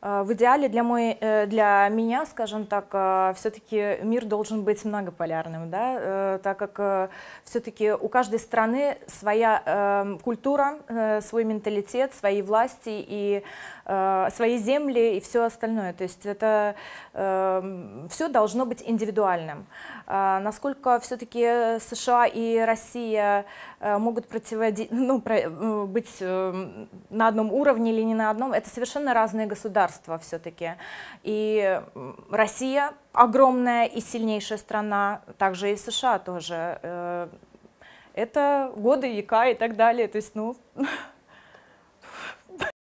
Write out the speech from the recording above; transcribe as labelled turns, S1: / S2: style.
S1: А, в идеале для, мой, э, для меня, скажем так, а, все-таки мир должен быть многополярным, да, э, так как э, все-таки у каждой страны своя эм, культура, свой менталитет, свои власти и свои земли и все остальное. То есть это эм, все должно быть индивидуальным. А, насколько все-таки США и Россия могут противоди... ну, быть эм, на одном уровне или не на одном, это совершенно разные государства государство все-таки. И Россия огромная и сильнейшая страна, также и США тоже. Э, это годы, ЕК и так далее. То есть, ну,